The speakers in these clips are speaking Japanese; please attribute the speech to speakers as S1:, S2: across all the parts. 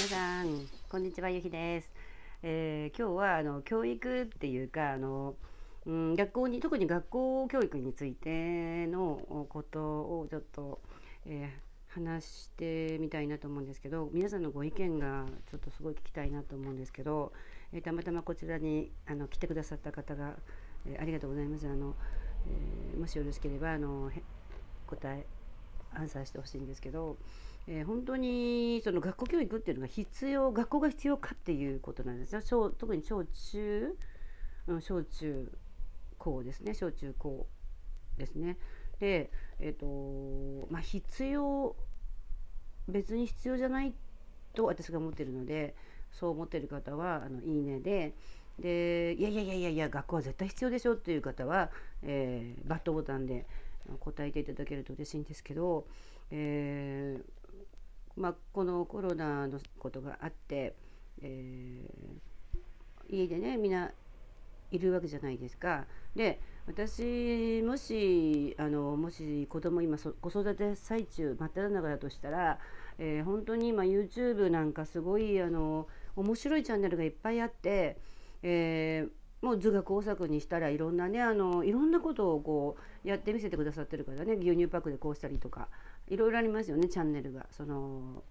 S1: 皆さんこんにちはゆきです、えー、今日はあの教育っていうかあの、うん、学校に特に学校教育についてのことをちょっと、えー、話してみたいなと思うんですけど皆さんのご意見がちょっとすごい聞きたいなと思うんですけど、えー、たまたまこちらにあの来てくださった方が、えありがとうございますあの、えもしよろしければあの答えアンサーしてほしいんですけど。えー、本当にその学校教育っていうのが必要学校が必要かっていうことなんですね小特に小中、うん、小中高ですね小中高ですね。で、えーとまあ、必要別に必要じゃないと私が思ってるのでそう思ってる方は「あのいいねで」でいやいやいやいやいや学校は絶対必要でしょ」っていう方は、えー、バットボタンで答えていただけると嬉しいんですけど、えー、まあ、このコロナのことがあって、えー、家でねみんないるわけじゃないですか。で私もしあのもし子供今子育て最中真っ只中だとしたら、えー、本当に今 YouTube なんかすごいあの面白いチャンネルがいっぱいあって、えーもう図画工作にしたらいろんなねあのいろんなことをこうやってみせてくださってるからね牛乳パックでこうしたりとかいろいろありますよねチャンネルがその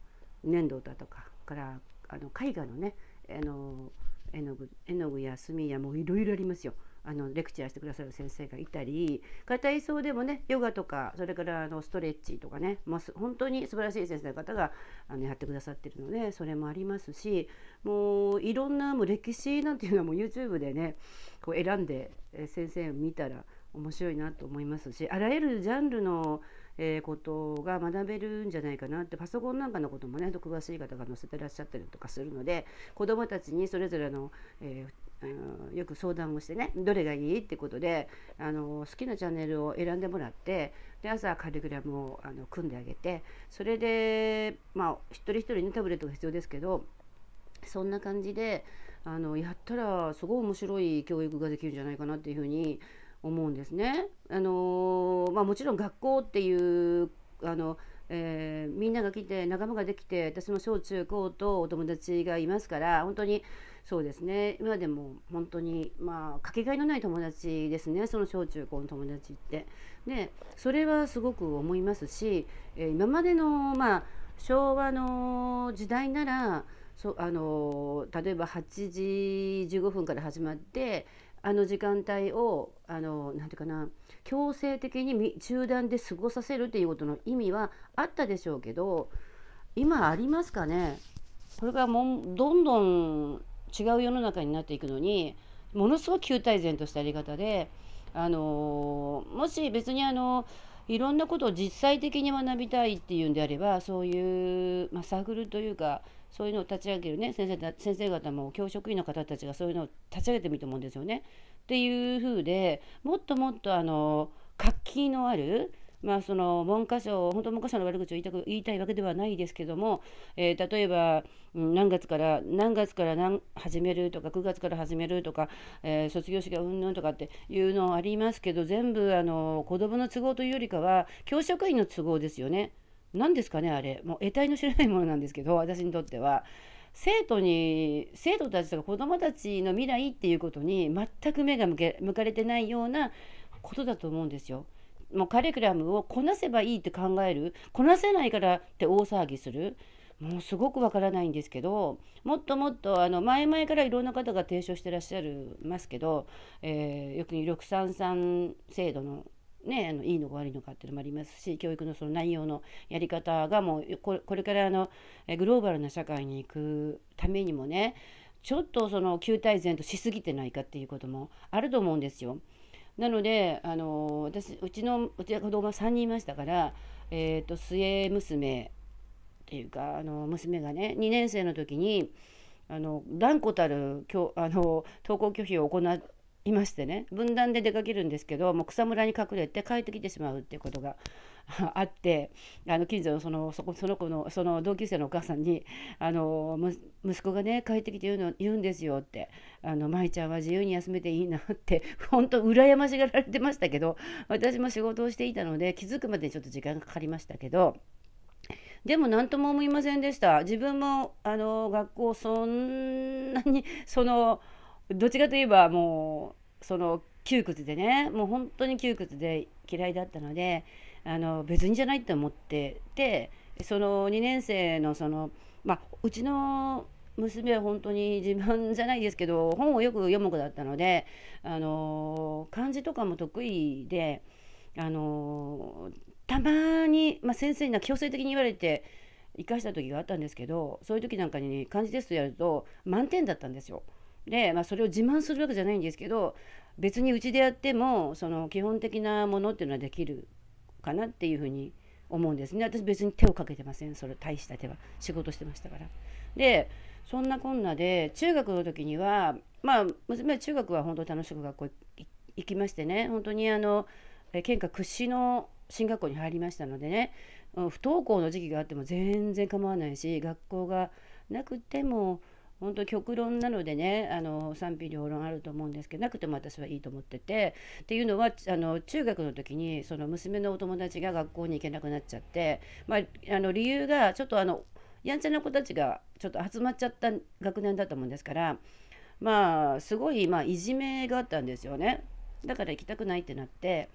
S1: 粘土だとかからあの絵画のねあの絵の具絵の具や墨やもういろいろありますよあのレクチャーしてくださる先生がいたり体操でもねヨガとかそれからあのストレッチとかね、まあ、本当に素晴らしい先生の方があのやってくださってるのでそれもありますしもういろんなもう歴史なんていうのはもう YouTube でねこう選んで先生を見たら面白いなと思いますしあらゆるジャンルのえことが学べるんじゃないかなってパソコンなんかのこともね詳しい方が載せてらっしゃったりとかするので子どもたちにそれぞれの、えー、よく相談をしてねどれがいいってことであの好きなチャンネルを選んでもらってで朝カリグラムをあの組んであげてそれでまあ一人一人に、ね、タブレットが必要ですけどそんな感じであのやったらすごい面白い教育ができるんじゃないかなっていうふうに思うんですね。あのまあ、もちろん学校っていうあの、えー、みんなが来て仲間ができて私も小中高とお友達がいますから本当にそうですね今でも本当にまあかけがえのない友達ですねその小中高の友達って。でそれはすごく思いますし、えー、今までのまあ昭和の時代ならそあの例えば8時15分から始まってあの時間帯をあのなていうかな強制的に中断で過ごさせるっていうことの意味はあったでしょうけど今ありますかねこれらもどんどん違う世の中になっていくのにものすごく旧態然としたやり方であのもし別にあのいろんなことを実際的に学びたいっていうんであればそういう、まあ、サークルというかそういうのを立ち上げるね先生先生方も教職員の方たちがそういうのを立ち上げてみると思うんですよね。っていうふうでもっともっとあの活気のあるまあ、その文科省、本当文科省の悪口を言いたく言いたいわけではないですけども、えー、例えば、何月から何月から何始めるとか9月から始めるとか、えー、卒業式がうんぬんとかっていうのありますけど全部あの子どもの都合というよりかは教職員の都合ですよね。何ですかねあれもう得体の知らないものなんですけど 私にとっては生徒に生徒たちとか子どもたちの未来っていうことに全く目が向け向かれてないようなことだと思うんですよ。もうカリキュラムをこなせばいいって考えるこなせないからって大騒ぎするもうすごくわからないんですけどもっともっとあの前々からいろんな方が提唱してらっしゃるますけど、えー、よくに緑三三制度のね、あのいいのか悪いのかっていうのもありますし教育のその内容のやり方がもうこれからあのグローバルな社会に行くためにもねちょっとその旧態然としすぎてないかっていうこともあると思うんですよ。なのであの私うちのうちの子供が3人いましたから、えーと、末娘っていうかあの娘がね2年生の時にあの断固たるあの登校拒否を行っいましてね分断で出かけるんですけどもう草むらに隠れて帰ってきてしまうっていうことが あってあの近所のそのそこその子のその同級生のお母さんにあの息子がね帰ってきて言うの言うんですよってあの舞ちゃんは自由に休めていいなって 本当羨ましがられてましたけど私も仕事をしていたので気づくまでにちょっと時間がかかりましたけど。でも何とも思いませんでした自分もあの学校そんなにそのどっちかといえばもその窮屈でねもう本当に窮屈で嫌いだったのであの別にじゃないって思っててその2年生のそのまあうちの娘は本当に自慢じゃないですけど本をよく読む子だったのであの漢字とかも得意であのたまに、まあ、先生に強制的に言われて生かした時があったんですけどそういう時なんかに、ね、漢字テストやると満点だったんですよ。で、まあ、それを自慢するわけじゃないんですけど別にうちでやってもその基本的なものっていうのはできるかなっていうふうに思うんですね私別に手をかけてませんそれ大した手は仕事してましたから。でそんなこんなで中学の時にはまあ娘は中学は本当楽しく学校行きましてね本当にあの県下屈指の進学校に入りましたのでね不登校の時期があっても全然構わないし学校がなくても本当極論なのでねあの賛否両論あると思うんですけどなくても私はいいと思っててっていうのはあの中学の時にその娘のお友達が学校に行けなくなっちゃって、まあ、あの理由がちょっとあのやんちゃな子たちがちょっと集まっちゃった学年だったもんですからまあすごい、まあ、いじめがあったんですよねだから行きたくないってなって。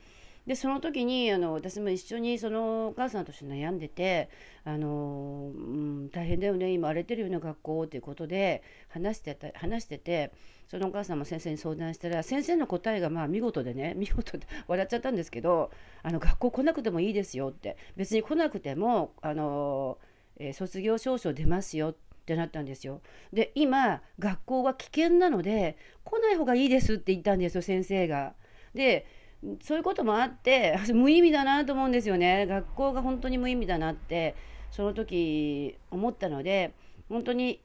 S1: でその時にあの私も一緒にそのお母さんとして悩んでてあの、うん、大変だよね今荒れてるよね学校ということで話してた話しててそのお母さんも先生に相談したら先生の答えがまあ見事でね 見事で笑っちゃったんですけどあの学校来なくてもいいですよって別に来なくてもあの、えー、卒業証書出ますよってってなったんですよ。で今学校は危険なので来ない方がいいですって言ったんですよ先生が。でそういうこともあって 無意味だなと思うんですよね学校が本当に無意味だなってその時思ったので本当に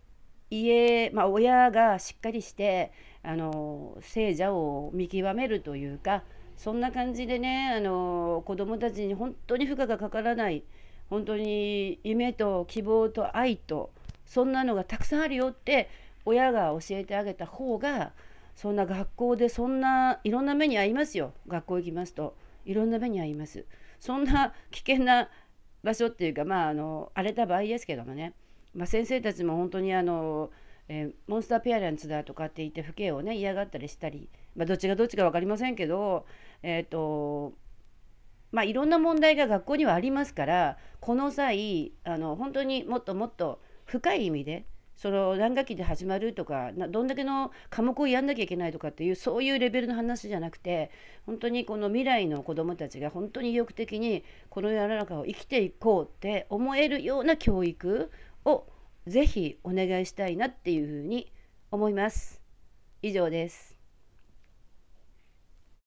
S1: 家、まあ、親がしっかりしてあの聖者を見極めるというかそんな感じでねあの子どもたちに本当に負荷がかからない本当に夢と希望と愛とそんなのがたくさんあるよって親が教えてあげた方がそんな学校でそんないろんな目に遭いますよ学校行きますといろんな目に遭いますそんな危険な場所っていうかまああの荒れた場合ですけどもね、まあ、先生たちも本当にあの、えー、モンスターペアレンツだとかって言って父兄をね嫌がったりしたり、まあ、どっちがどっちか分かりませんけどえっ、ー、とまあいろんな問題が学校にはありますからこの際あの本当にもっともっと深い意味でその乱学期で始まるとかどんだけの科目をやんなきゃいけないとかっていうそういうレベルの話じゃなくて本当にこの未来の子どもたちが本当に意欲的にこの世の中を生きていこうって思えるような教育をぜひお願いしたいなっていうふうに思います。以上です。